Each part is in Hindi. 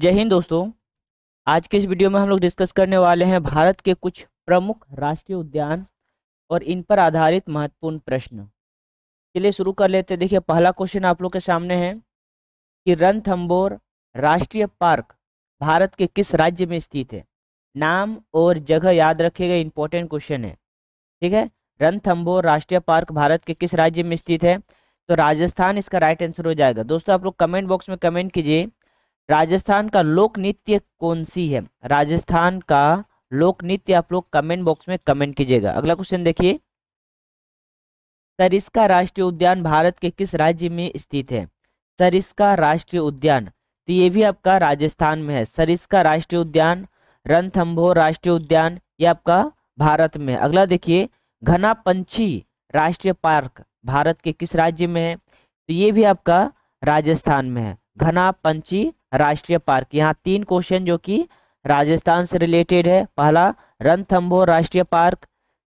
जय हिंद दोस्तों आज के इस वीडियो में हम लोग डिस्कस करने वाले हैं भारत के कुछ प्रमुख राष्ट्रीय उद्यान और इन पर आधारित महत्वपूर्ण प्रश्न चलिए शुरू कर लेते हैं देखिए पहला क्वेश्चन आप लोग के सामने है कि रणथम्बोर राष्ट्रीय पार्क भारत के किस राज्य में स्थित है नाम और जगह याद रखेगा इंपॉर्टेंट क्वेश्चन है ठीक है रणथम्बोर राष्ट्रीय पार्क भारत के किस राज्य में स्थित है तो राजस्थान इसका राइट आंसर हो जाएगा दोस्तों आप लोग कमेंट बॉक्स में कमेंट कीजिए राजस्थान का लोक नृत्य कौन सी है राजस्थान का लोक नृत्य आप लोग कमेंट बॉक्स में कमेंट कीजिएगा अगला क्वेश्चन देखिए सरिस्का राष्ट्रीय उद्यान भारत के किस राज्य में स्थित है सरिस्का राष्ट्रीय उद्यान तो ये भी आपका राजस्थान में है सरिस्का राष्ट्रीय उद्यान रणथम्भोर राष्ट्रीय उद्यान ये आपका भारत में अगला देखिए घना पंछी राष्ट्रीय पार्क भारत के किस राज्य में है तो ये भी आपका राजस्थान में है घना पंछी राष्ट्रीय पार्क यहाँ तीन क्वेश्चन जो कि राजस्थान से रिलेटेड है पहला रणथम्भोर राष्ट्रीय पार्क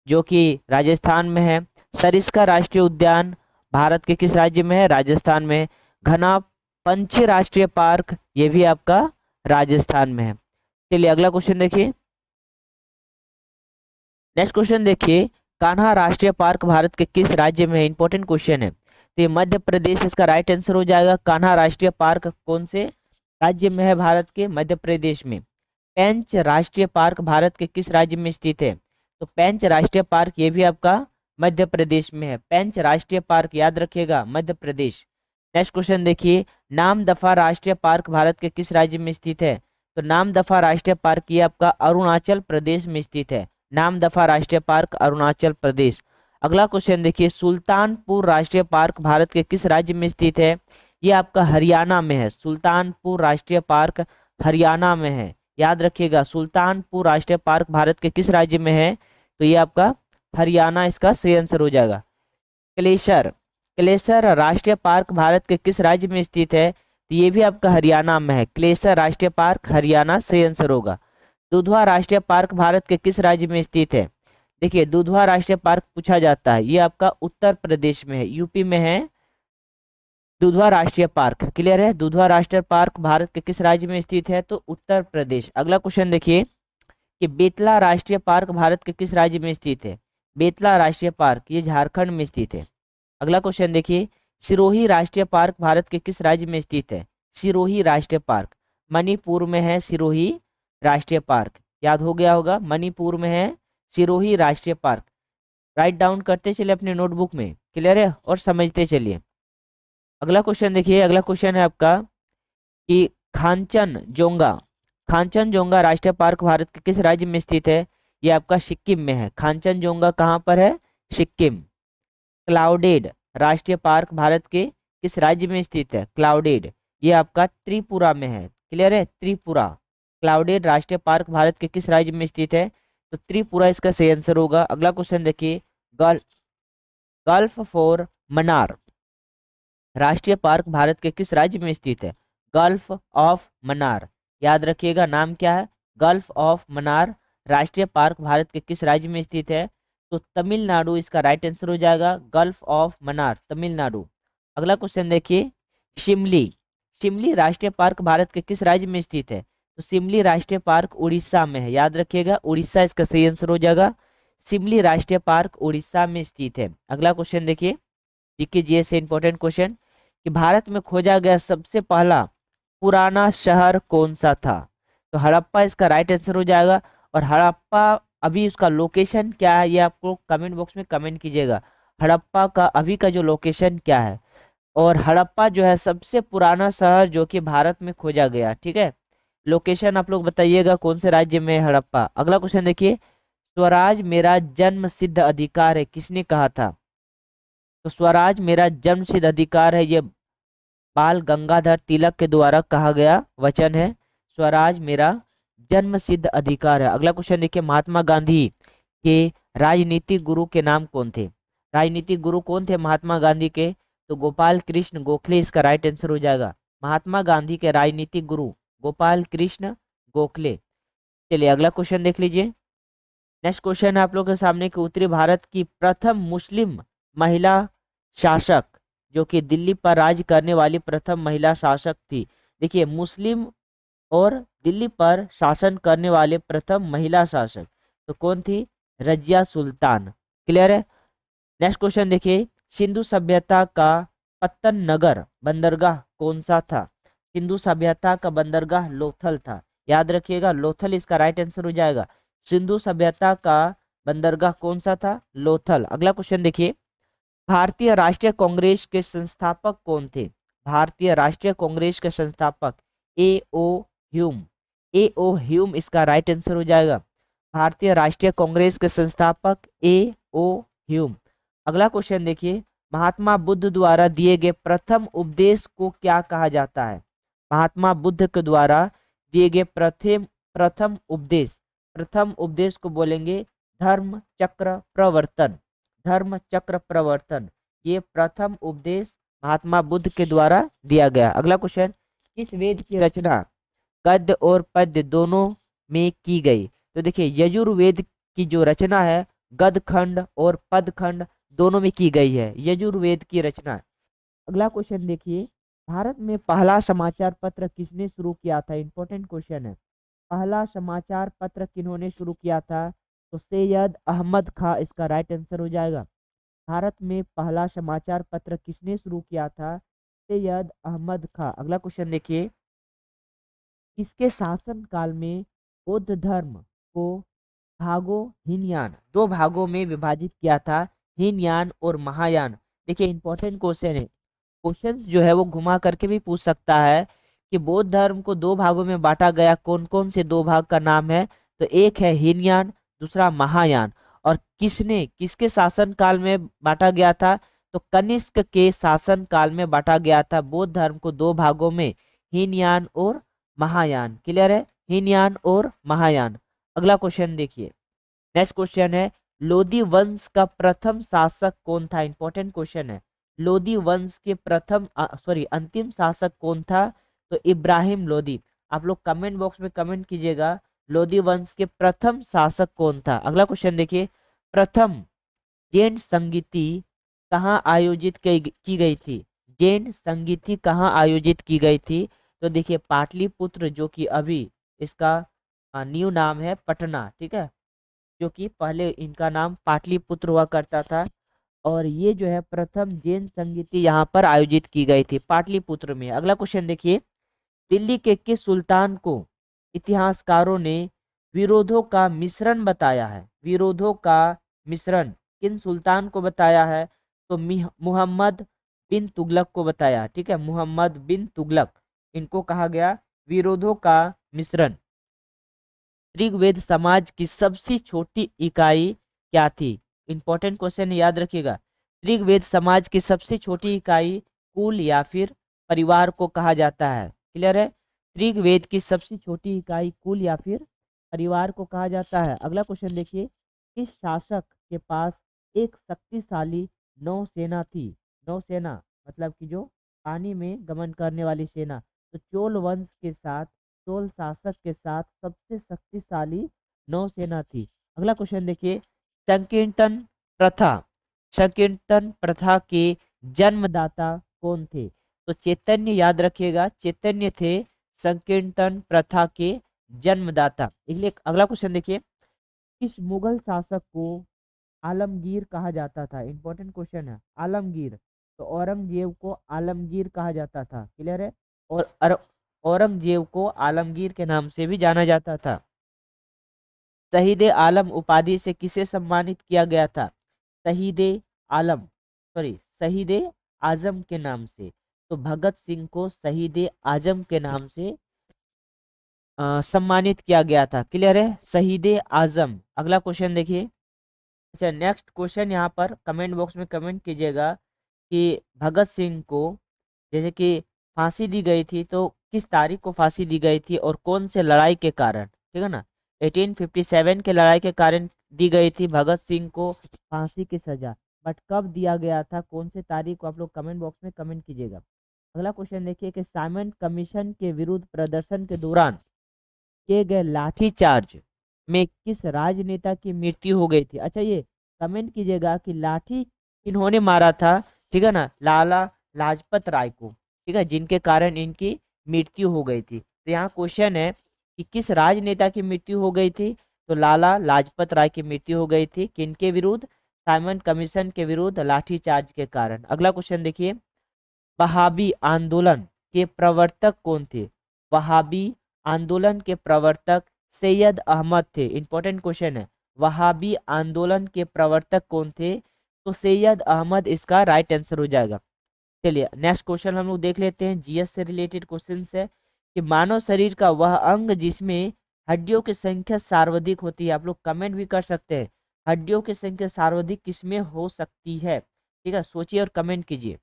जो कि राजस्थान में है सरिस्का राष्ट्रीय उद्यान भारत के किस राज्य में है राजस्थान में घना पंच राष्ट्रीय पार्क ये भी आपका राजस्थान में है चलिए अगला क्वेश्चन देखिए नेक्स्ट क्वेश्चन देखिए कान्हा राष्ट्रीय पार्क भारत के किस राज्य में है इंपॉर्टेंट क्वेश्चन है तो ये मध्य प्रदेश इसका राइट आंसर हो जाएगा कान्हा राष्ट्रीय पार्क कौन से राज्य में है भारत के मध्य प्रदेश में पेंच राष्ट्रीय पार्क भारत के किस राज्य में स्थित है तो पेंच राष्ट्रीय पार्क ये भी आपका मध्य प्रदेश में है पेंच राष्ट्रीय पार्क याद रखिएगा मध्य प्रदेश नेक्स्ट क्वेश्चन देखिए नाम दफा राष्ट्रीय पार्क भारत के किस राज्य में स्थित है तो नाम दफा राष्ट्रीय पार्क ये आपका अरुणाचल प्रदेश में स्थित है नाम दफा राष्ट्रीय पार्क अरुणाचल प्रदेश अगला क्वेश्चन देखिए सुल्तानपुर राष्ट्रीय पार्क भारत के किस राज्य में स्थित है ये आपका हरियाणा में है सुल्तानपुर राष्ट्रीय पार्क हरियाणा में है याद रखिएगा सुल्तानपुर राष्ट्रीय पार्क भारत के किस राज्य में है तो ये आपका हरियाणा इसका सही आंसर हो जाएगा क्लेशर क्लेशर राष्ट्रीय पार्क भारत के किस राज्य में स्थित है तो ये भी आपका हरियाणा में है क्लेशर राष्ट्रीय पार्क हरियाणा सही आंसर होगा दुधवा राष्ट्रीय पार्क भारत के किस राज्य में स्थित है देखिए दुधवा राष्ट्रीय पार्क पूछा जाता है ये आपका उत्तर प्रदेश में है यूपी में है दुधवा राष्ट्रीय पार्क क्लियर है दुधवा राष्ट्रीय पार्क भारत के किस राज्य में स्थित है तो उत्तर प्रदेश अगला क्वेश्चन देखिए कि बेतला राष्ट्रीय पार्क भारत के किस राज्य में स्थित है बेतला राष्ट्रीय पार्क ये झारखंड में स्थित है अगला क्वेश्चन देखिए सिरोही राष्ट्रीय पार्क भारत के किस राज्य में स्थित है सिरोही राष्ट्रीय पार्क मणिपुर में है सिरोही राष्ट्रीय पार्क याद हो गया होगा मणिपुर में है सिरोही राष्ट्रीय पार्क राइट डाउन करते चलिए अपने नोटबुक में क्लियर है और समझते चलिए अगला क्वेश्चन देखिए अगला क्वेश्चन है आपका कि खांचन जोंगा खांचन जोंगा राष्ट्रीय पार्क भारत के किस राज्य में स्थित है ये आपका सिक्किम में है खांचन जोंगा कहाँ पर है सिक्किम क्लाउडेड राष्ट्रीय पार्क भारत के किस राज्य में स्थित है क्लाउडेड ये आपका त्रिपुरा में है क्लियर है त्रिपुरा क्लाउडेड राष्ट्रीय पार्क भारत के किस राज्य में स्थित है तो त्रिपुरा इसका सही आंसर होगा अगला क्वेश्चन देखिए गल्फ गल्फ फॉर मनार राष्ट्रीय पार्क भारत के किस राज्य में स्थित है गल्फ ऑफ मनार याद रखिएगा नाम क्या है गल्फ ऑफ मनार राष्ट्रीय पार्क भारत के किस राज्य में स्थित है तो तमिलनाडु इसका राइट आंसर हो जाएगा गल्फ ऑफ मनार तमिलनाडु अगला क्वेश्चन देखिए शिमली शिमली राष्ट्रीय पार्क भारत के किस राज्य में स्थित है तो शिमली राष्ट्रीय पार्क उड़ीसा में है याद रखिएगा उड़ीसा इसका सही आंसर हो जाएगा शिमली राष्ट्रीय पार्क उड़ीसा में स्थित है अगला क्वेश्चन देखिए जीके जीएस से इंपॉर्टेंट क्वेश्चन कि भारत में खोजा गया सबसे पहला पुराना शहर कौन सा था तो हड़प्पा इसका राइट आंसर हो जाएगा और हड़प्पा अभी उसका लोकेशन क्या है ये आपको कमेंट बॉक्स में कमेंट कीजिएगा हड़प्पा का अभी का जो लोकेशन क्या है और हड़प्पा जो है सबसे पुराना शहर जो कि भारत में खोजा गया ठीक है लोकेशन आप लोग बताइएगा कौन से राज्य में हड़प्पा अगला क्वेश्चन देखिए स्वराज मेरा जन्म सिद्ध अधिकार है किसने कहा था तो स्वराज मेरा जन्म सिद्ध अधिकार है ये बाल गंगाधर तिलक के द्वारा कहा गया वचन है स्वराज मेरा सिद्ध अधिकार है अगला क्वेश्चन देखिए महात्मा गांधी के राजनीतिक गुरु के नाम कौन थे राजनीतिक गुरु कौन थे महात्मा गांधी के तो गोपाल कृष्ण गोखले इसका राइट आंसर हो जाएगा महात्मा गांधी के राजनीतिक गुरु गोपाल कृष्ण गोखले चलिए अगला क्वेश्चन देख लीजिए नेक्स्ट क्वेश्चन है आप लोग के सामने कि उत्तरी भारत की प्रथम मुस्लिम महिला शासक जो कि दिल्ली पर राज करने वाली प्रथम महिला शासक थी देखिए मुस्लिम और दिल्ली पर शासन करने वाले प्रथम महिला शासक तो कौन थी रजिया सुल्तान क्लियर है नेक्स्ट क्वेश्चन देखिए सिंधु सभ्यता का पत्तन नगर बंदरगाह कौन सा था सिंधु सभ्यता का बंदरगाह लोथल था याद रखिएगा लोथल इसका राइट आंसर हो जाएगा सिंधु सभ्यता का बंदरगाह कौन सा था लोथल अगला क्वेश्चन देखिए भारतीय राष्ट्रीय कांग्रेस के संस्थापक कौन थे भारतीय राष्ट्रीय कांग्रेस के संस्थापक A O Hume A O Hume इसका राइट आंसर हो जाएगा भारतीय राष्ट्रीय कांग्रेस के संस्थापक ए ओ ह्यूम अगला क्वेश्चन देखिए महात्मा बुद्ध द्वारा दिए गए प्रथम उपदेश को क्या कहा जाता है महात्मा बुद्ध के द्वारा दिए गए प्रथम प्रथम उपदेश प्रथम उपदेश को बोलेंगे धर्म चक्र प्रवर्तन धर्म चक्र प्रवर्तन ये प्रथम उपदेश महात्मा बुद्ध के द्वारा दिया गया अगला क्वेश्चन इस वेद की रचना गद्य और पद्य दोनों में की गई तो देखिए यजुर्वेद की जो रचना है गद खंड और पद खंड दोनों में की गई है यजुर्वेद की रचना अगला क्वेश्चन देखिए भारत में पहला समाचार पत्र किसने शुरू किया था इंपॉर्टेंट क्वेश्चन है पहला समाचार पत्र किन्होंने शुरू किया था तो सैयद अहमद खां इसका राइट आंसर हो जाएगा भारत में पहला समाचार पत्र किसने शुरू किया था सैयद अहमद खां अगला क्वेश्चन देखिए इसके शासनकाल में बौद्ध धर्म को भागों हिनयान दो भागों में विभाजित किया था हिनयान और महायान देखिए इंपॉर्टेंट क्वेश्चन है क्वेश्चन जो है वो घुमा करके भी पूछ सकता है कि बौद्ध धर्म को दो भागों में बांटा गया कौन कौन से दो भाग का नाम है तो एक है हिनयान दूसरा महायान और किसने किसके शासन काल में बांटा गया था तो कनिष्क के शासन काल में बांटा गया था बौद्ध धर्म को दो भागों में हीनयान और महायान क्लियर है हीनयान और महायान अगला क्वेश्चन देखिए नेक्स्ट क्वेश्चन है लोधी वंश का प्रथम शासक कौन था इंपॉर्टेंट क्वेश्चन है लोधी वंश के प्रथम सॉरी अंतिम शासक कौन था तो इब्राहिम लोधी आप लोग कमेंट बॉक्स में कमेंट कीजिएगा लोधी वंश के प्रथम शासक कौन था अगला क्वेश्चन देखिए प्रथम जैन संगीति कहाँ आयोजित की गई थी जैन संगीति कहाँ आयोजित की गई थी तो देखिए पाटलिपुत्र जो कि अभी इसका न्यू नाम है पटना ठीक है जो कि पहले इनका नाम पाटलिपुत्र हुआ करता था और ये जो है प्रथम जैन संगीति यहाँ पर आयोजित की गई थी पाटलिपुत्र में अगला क्वेश्चन देखिए दिल्ली के किस सुल्तान को इतिहासकारों ने विरोधों का मिश्रण बताया है विरोधों का मिश्रण किन सुल्तान को बताया है तो मुहम्मद बिन तुगलक को बताया ठीक है मुहम्मद बिन तुगलक इनको कहा गया विरोधों का मिश्रण ऋग्वेद समाज की सबसे छोटी इकाई क्या थी इंपॉर्टेंट क्वेश्चन याद रखिएगा ऋग्वेद समाज की सबसे छोटी इकाई कुल या फिर परिवार को कहा जाता है क्लियर है ऋग्वेद की सबसे छोटी इकाई कुल या फिर परिवार को कहा जाता है अगला क्वेश्चन देखिए किस शासक के पास एक शक्तिशाली नौसेना थी नौसेना मतलब कि जो पानी में गमन करने वाली सेना तो चोल वंश के साथ चोल शासक के साथ सबसे शक्तिशाली नौसेना थी अगला क्वेश्चन देखिए संकीर्तन प्रथा संकीर्तन प्रथा के जन्मदाता कौन थे तो चैतन्य याद रखिएगा चैतन्य थे संकीर्तन प्रथा के जन्मदाता इसलिए अगला क्वेश्चन देखिए किस मुगल शासक को आलमगीर कहा जाता था इंपॉर्टेंट क्वेश्चन है आलमगीर तो औरंगजेब को आलमगीर कहा जाता था क्लियर है और औरंगजेब को आलमगीर के नाम से भी जाना जाता था शहीद आलम उपाधि से किसे सम्मानित किया गया था शहीद आलम सॉरी शहीद आजम के नाम से तो भगत सिंह को शहीद आजम के नाम से आ, सम्मानित किया गया था क्लियर है शहीद आजम अगला क्वेश्चन देखिए अच्छा नेक्स्ट क्वेश्चन यहाँ पर कमेंट बॉक्स में कमेंट कीजिएगा कि भगत सिंह को जैसे कि फांसी दी गई थी तो किस तारीख को फांसी दी गई थी और कौन से लड़ाई के कारण ठीक है ना 1857 के लड़ाई के कारण दी गई थी भगत सिंह को फांसी की सजा बट कब दिया गया था कौन से तारीख को आप लोग कमेंट बॉक्स में कमेंट कीजिएगा अगला क्वेश्चन देखिए कि साइमन कमीशन के विरुद्ध प्रदर्शन के दौरान किए गए लाठीचार्ज में किस राजनेता की मृत्यु हो गई थी अच्छा ये कमेंट कीजिएगा कि लाठी इन्होंने मारा था ठीक है ना लाला लाजपत राय को ठीक है जिनके कारण इनकी मृत्यु हो गई थी तो यहाँ क्वेश्चन है कि किस राजनेता की मृत्यु हो गई थी तो लाला लाजपत राय की मृत्यु हो गई थी किनके विरुद्ध साइमन कमीशन के विरुद्ध लाठीचार्ज के कारण अगला क्वेश्चन देखिए वहाबी आंदोलन के प्रवर्तक कौन थे वहाबी आंदोलन के प्रवर्तक सैयद अहमद थे इंपॉर्टेंट क्वेश्चन है वहाबी आंदोलन के प्रवर्तक कौन थे तो सैयद अहमद इसका राइट आंसर हो जाएगा चलिए नेक्स्ट क्वेश्चन हम लोग देख लेते हैं जीएस से रिलेटेड क्वेश्चन है कि मानव शरीर का वह अंग जिसमें हड्डियों की संख्या सर्वाधिक होती है आप लोग कमेंट भी कर सकते हैं हड्डियों की संख्या सर्वाधिक किसमें हो सकती है ठीक है सोचिए और कमेंट कीजिए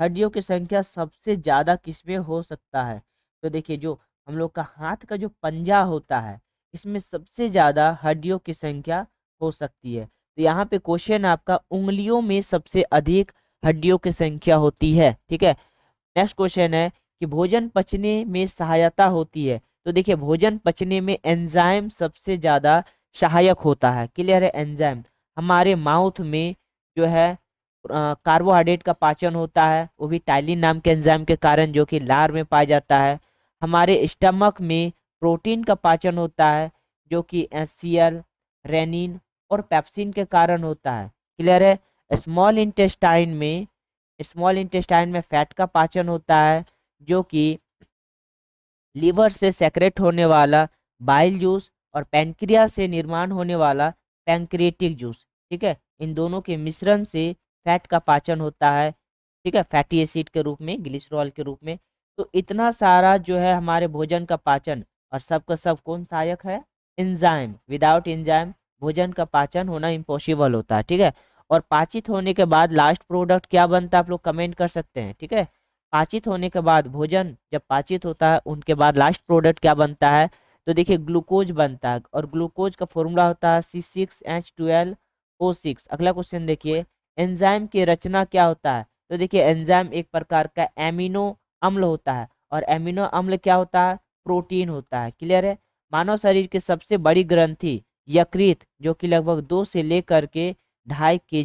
हड्डियों की संख्या सबसे ज़्यादा किसमें हो सकता है तो देखिए जो हम लोग का हाथ का जो पंजा होता है इसमें सबसे ज़्यादा हड्डियों की संख्या हो सकती है तो यहाँ पे क्वेश्चन आपका उंगलियों में सबसे अधिक हड्डियों की संख्या होती है ठीक है नेक्स्ट क्वेश्चन है कि भोजन पचने में सहायता होती है तो देखिए भोजन पचने में एंजाइम सबसे ज़्यादा सहायक होता है क्लियर है एंजाइम हमारे माउथ में जो है कार्बोहाइड्रेट का पाचन होता है वो भी टाइलिन नाम के एंजाइम के कारण जो कि लार में पाया जाता है हमारे स्टमक में प्रोटीन का पाचन होता है जो कि एसियल रेनिन और पैप्सिन के कारण होता है क्लियर है स्मॉल इंटेस्टाइन में स्मॉल इंटेस्टाइन में फैट का पाचन होता है जो कि लीवर से सेक्रेट होने वाला बाइल जूस और पैंक्रिया से निर्माण होने वाला पैंक्रिएटिक जूस ठीक है इन दोनों के मिश्रण से फैट का पाचन होता है ठीक है फैटी एसिड के रूप में ग्लिसरॉल के रूप में तो इतना सारा जो है हमारे भोजन का पाचन और सबका सब कौन सहायक है इंजाइम विदाउट इंजाइम भोजन का पाचन होना इम्पॉसिबल होता है ठीक है और पाचित होने के बाद लास्ट प्रोडक्ट क्या बनता है आप लोग कमेंट कर सकते हैं ठीक है पाचित होने के बाद भोजन जब पाचित होता है उनके बाद लास्ट प्रोडक्ट क्या बनता है तो देखिए ग्लूकोज बनता है और ग्लूकोज का फॉर्मूला होता है C six H twelve O six अगला क्वेश्चन देखिए एंजाइम की रचना क्या होता है तो देखिए एंजाइम एक प्रकार का एमिनो अम्ल होता है और एमिनो अम्ल क्या होता है प्रोटीन होता है क्लियर है मानव शरीर की सबसे बड़ी ग्रंथि यकृत जो कि लगभग दो से लेकर के ढाई के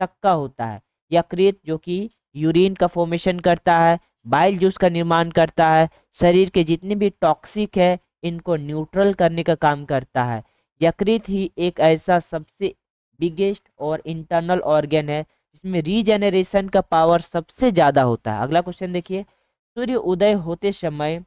तक का होता है यकृत जो कि यूरिन का फॉर्मेशन करता है बाइल जूस का निर्माण करता है शरीर के जितने भी टॉक्सिक है इनको न्यूट्रल करने का काम करता है यकृत ही एक ऐसा सबसे बिगेस्ट और इंटरनल ऑर्गेन है जिसमें रीजेनरेशन का पावर सबसे ज़्यादा होता है अगला क्वेश्चन देखिए सूर्य उदय होते समय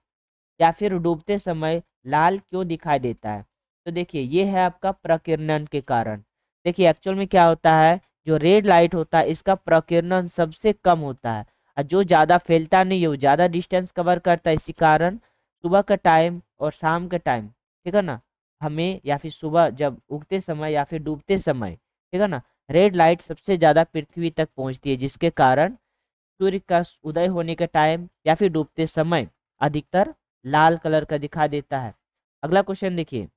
या फिर डूबते समय लाल क्यों दिखाई देता है तो देखिए ये है आपका प्रकीर्णन के कारण देखिए एक्चुअल में क्या होता है जो रेड लाइट होता है इसका प्रकीर्णन सबसे कम होता है और जो ज़्यादा फैलता नहीं है वो ज़्यादा डिस्टेंस कवर करता है इसी कारण सुबह का टाइम और शाम का टाइम ठीक है ना हमें या फिर सुबह जब उगते समय या फिर डूबते समय ठीक है ना रेड लाइट सबसे ज़्यादा पृथ्वी तक पहुंचती है जिसके कारण सूर्य का उदय होने के टाइम या फिर डूबते समय अधिकतर लाल कलर का दिखा देता है अगला क्वेश्चन देखिए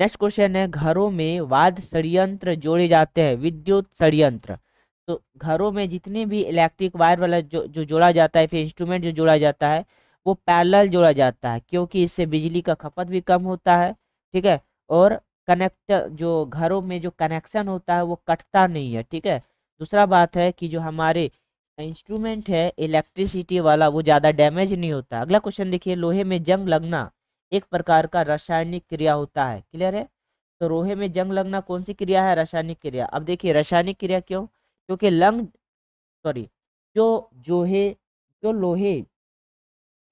नेक्स्ट क्वेश्चन है घरों में वाद षडयंत्र जोड़े जाते हैं विद्युत षडयंत्र तो घरों में जितने भी इलेक्ट्रिक वायर वाला जो जो जोड़ा जाता है फिर इंस्ट्रूमेंट जो जोड़ा जाता है वो पैरेलल जोड़ा जाता है क्योंकि इससे बिजली का खपत भी कम होता है ठीक है और कनेक्ट जो घरों में जो कनेक्शन होता है वो कटता नहीं है ठीक है दूसरा बात है कि जो हमारे इंस्ट्रूमेंट है इलेक्ट्रिसिटी वाला वो ज़्यादा डैमेज नहीं होता अगला क्वेश्चन देखिए लोहे में जंग लगना एक प्रकार का रासायनिक क्रिया होता है क्लियर है तो लोहे में जंग लगना कौन सी क्रिया है रासायनिक क्रिया अब देखिए रासायनिक क्रिया क्यों क्योंकि लंग सॉरी जो जोहे जो लोहे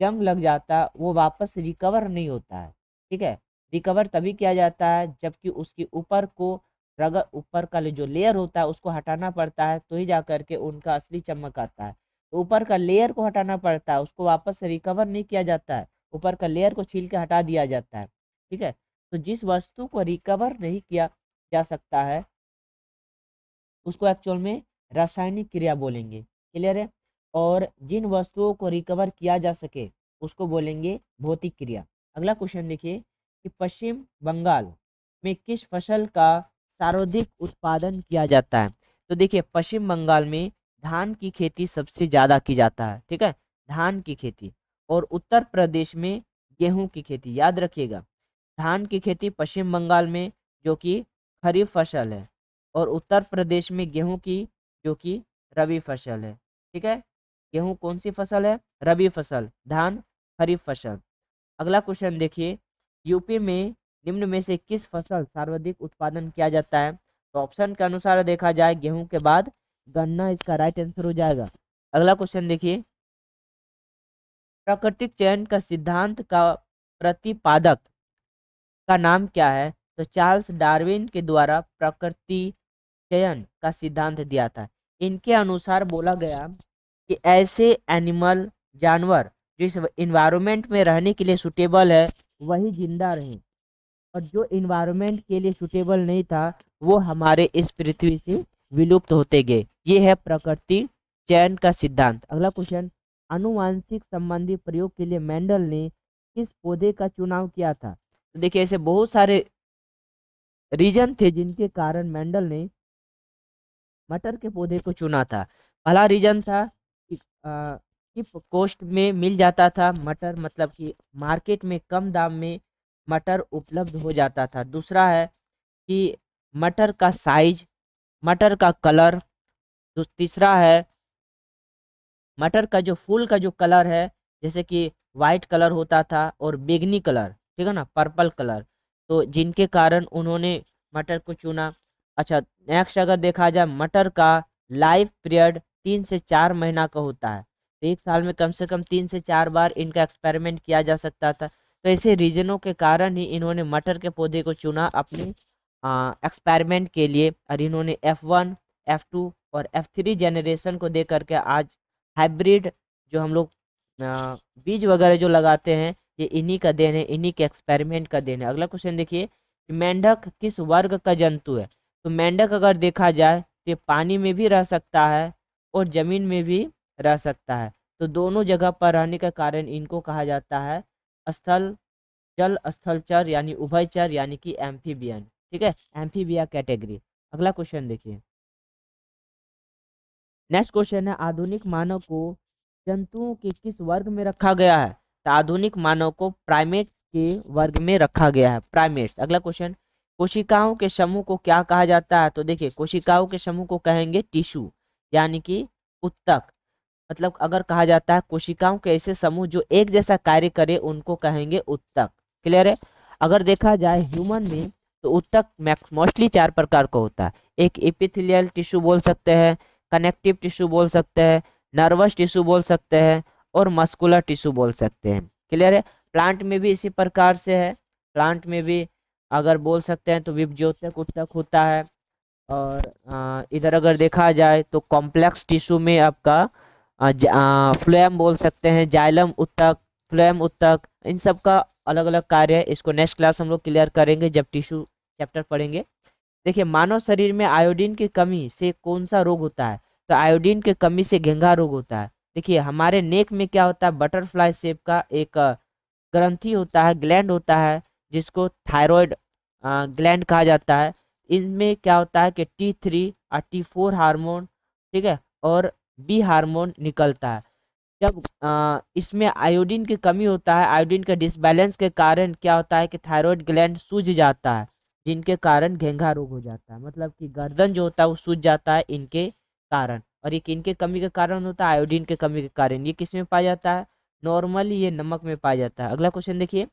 जंग लग जाता है वो वापस रिकवर नहीं होता है ठीक है रिकवर तभी किया जाता है जबकि उसके ऊपर को रगड़ ऊपर का जो लेयर होता है उसको हटाना पड़ता है तो ही जा करके उनका असली चमक आता है तो ऊपर का लेयर को हटाना पड़ता है उसको वापस रिकवर नहीं किया जाता है ऊपर का लेयर को छील के हटा दिया जाता है ठीक है तो जिस वस्तु को रिकवर नहीं किया जा सकता है उसको एक्चुअल में रासायनिक क्रिया बोलेंगे क्लियर है और जिन वस्तुओं को रिकवर किया जा सके उसको बोलेंगे भौतिक क्रिया अगला क्वेश्चन देखिए कि पश्चिम बंगाल में किस फसल का सर्वाधिक उत्पादन किया जाता है तो देखिए पश्चिम बंगाल में धान की खेती सबसे ज़्यादा की जाता है ठीक है धान की खेती और उत्तर प्रदेश में गेहूं की खेती याद रखिएगा धान की खेती पश्चिम बंगाल में जो कि खरीफ फसल है और उत्तर प्रदेश में गेहूं की जो कि रबी फसल है ठीक है गेहूँ कौन सी फसल है रबी फसल धान खरीफ फसल अगला क्वेश्चन देखिए यूपी में निम्न में से किस फसल सर्वाधिक उत्पादन किया जाता है तो ऑप्शन के अनुसार देखा जाए गेहूं के बाद गन्ना इसका राइट आंसर हो जाएगा अगला क्वेश्चन देखिए प्राकृतिक चयन का सिद्धांत का प्रतिपादक का नाम क्या है तो चार्ल्स डार्विन के द्वारा प्रकृति चयन का सिद्धांत दिया था इनके अनुसार बोला गया कि ऐसे एनिमल जानवर जो इस इन्वायरमेंट में रहने के लिए सुटेबल है वही जिंदा रहे और जो इन्वायरमेंट के लिए सुटेबल नहीं था वो हमारे इस पृथ्वी से विलुप्त होते गए ये है प्रकृति चयन का सिद्धांत अगला क्वेश्चन अनुवांशिक संबंधी प्रयोग के लिए मेंडल ने किस पौधे का चुनाव किया था तो देखिए ऐसे बहुत सारे रीजन थे जिनके कारण मेंडल ने मटर के पौधे को चुना था पहला रीजन था चीप कोस्ट में मिल जाता था मटर मतलब कि मार्केट में कम दाम में मटर उपलब्ध हो जाता था दूसरा है कि मटर का साइज मटर का कलर तीसरा है मटर का जो फूल का जो कलर है जैसे कि वाइट कलर होता था और बेगनी कलर ठीक है ना पर्पल कलर तो जिनके कारण उन्होंने मटर को चुना अच्छा नेक्स्ट अगर देखा जाए मटर का लाइफ पीरियड तीन से चार महीना का होता है तो एक साल में कम से कम तीन से चार बार इनका एक्सपेरिमेंट किया जा सकता था तो ऐसे रीजनों के कारण ही इन्होंने मटर के पौधे को चुना अपने एक्सपेरिमेंट के लिए और इन्होंने एफ़ वन एफ़ टू और एफ़ थ्री जेनरेशन को दे करके आज हाइब्रिड जो हम लोग बीज वगैरह जो लगाते हैं ये इन्हीं का देन है इन्हीं के एक्सपेरिमेंट का देन है अगला क्वेश्चन देखिए मेंढक किस वर्ग का जंतु है तो मेंढक अगर देखा जाए तो ये पानी में भी रह सकता है और ज़मीन में भी रह सकता है तो दोनों जगह पर रहने का कारण इनको कहा जाता है स्थल जल स्थलचर यानी उभयचर यानी कि एम्फीबियन ठीक है एम्फीबिया कैटेगरी अगला क्वेश्चन देखिए नेक्स्ट क्वेश्चन है आधुनिक मानव को जंतुओं के किस वर्ग में रखा गया है तो आधुनिक मानव को प्राइमेट्स के वर्ग में रखा गया है प्राइमेट्स अगला क्वेश्चन कोशिकाओं के समूह को क्या कहा जाता है तो देखिए कोशिकाओं के समूह को कहेंगे टिश्यू यानी कि उत्तक मतलब अगर कहा जाता है कोशिकाओं के ऐसे समूह जो एक जैसा कार्य करे उनको कहेंगे उत्तक क्लियर है अगर देखा जाए ह्यूमन में तो उत्तक मोस्टली चार प्रकार का होता है एक एपिथिलियल टिश्यू बोल सकते हैं कनेक्टिव टिश्यू बोल सकते हैं नर्वस टिश्यू बोल सकते हैं और मस्कुलर टिश्यू बोल सकते हैं क्लियर है प्लांट में भी इसी प्रकार से है प्लांट में भी अगर बोल सकते हैं तो विभज्योतक उत्तक होता है और इधर अगर देखा जाए तो कॉम्प्लेक्स टिश्यू में आपका फ्लैम बोल सकते हैं जाइलम उत्तक फ्लैम उत्तक इन सब का अलग अलग कार्य है इसको नेक्स्ट क्लास हम लोग क्लियर करेंगे जब टिश्यू चैप्टर पढ़ेंगे देखिए मानव शरीर में आयोडीन की कमी से कौन सा रोग होता है तो आयोडीन की कमी से घेंगा रोग होता है देखिए हमारे नेक में क्या होता है बटरफ्लाई सेप का एक ग्रंथी होता है ग्लैंड होता है जिसको थायरॉयड ग्लैंड कहा जाता है इनमें क्या होता है कि टी थ्री और टी फोर हारमोन ठीक है और बी हार्मोन निकलता है जब आ, इसमें आयोडीन की कमी होता है आयोडीन के डिसबैलेंस के कारण क्या होता है कि थायरॉयड ग्लैंड सूज जाता है जिनके कारण घेंघा रोग हो जाता है मतलब कि गर्दन जो होता है वो सूज जाता है इनके कारण और एक इनके कमी के कारण होता है आयोडीन के कमी के कारण ये किस में पाया जाता है नॉर्मली ये नमक में पाया जाता है अगला क्वेश्चन देखिए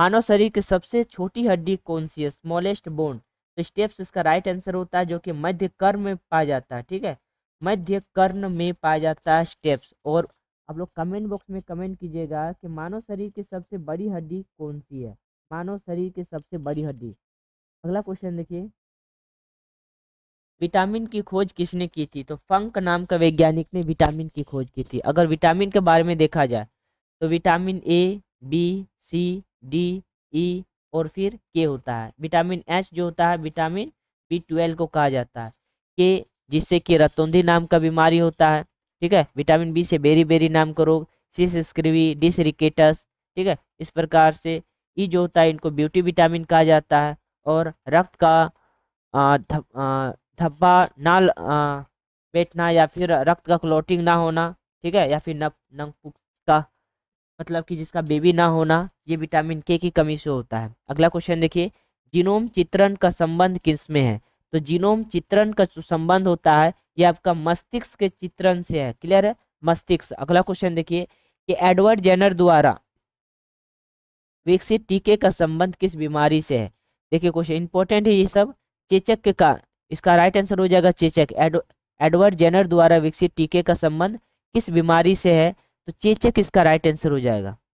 मानव शरीर की सबसे छोटी हड्डी कौन सी है स्मॉलेस्ट बोन तो स्टेप्स इसका राइट आंसर होता है जो कि मध्य कर्म में पाया जाता है ठीक है मध्य कर्ण में पाया जाता है स्टेप्स और आप लोग कमेंट बॉक्स में कमेंट कीजिएगा कि मानव शरीर की सबसे बड़ी हड्डी कौन सी है मानव शरीर की सबसे बड़ी हड्डी अगला क्वेश्चन देखिए विटामिन की खोज किसने की थी तो फंक नाम का वैज्ञानिक ने विटामिन की खोज की थी अगर विटामिन के बारे में देखा जाए तो vitamin A B C D E और फिर के होता है विटामिन एच जो होता है विटामिन बी ट्वेल्व को कहा जाता है के जिससे कि रतौंधी नाम का बीमारी होता है ठीक है विटामिन बी से बेरी बेरी नाम का रोग सिस स्क्रीवी डिसरिकेटस ठीक है इस प्रकार से ई e जो होता है इनको ब्यूटी विटामिन कहा जाता है और रक्त का धब्बा ना बैठना या फिर रक्त का क्लोटिंग ना होना ठीक है या फिर नंग मतलब कि जिसका बेबी ना होना ये विटामिन के की कमी से होता है अगला क्वेश्चन देखिए जीनोम चित्रण का संबंध किस में है तो जीनोम चित्रण का जो संबंध होता है ये आपका मस्तिष्क के चित्रण से है क्लियर है मस्तिष्क अगला क्वेश्चन देखिए कि एडवर्ड जेनर द्वारा विकसित टीके का संबंध किस बीमारी से है देखिए क्वेश्चन इंपॉर्टेंट है ये सब चेचक का इसका राइट आंसर हो जाएगा चेचक एडवर्ड जेनर द्वारा विकसित टीके का संबंध किस बीमारी से है तो चेचक इसका राइट आंसर हो जाएगा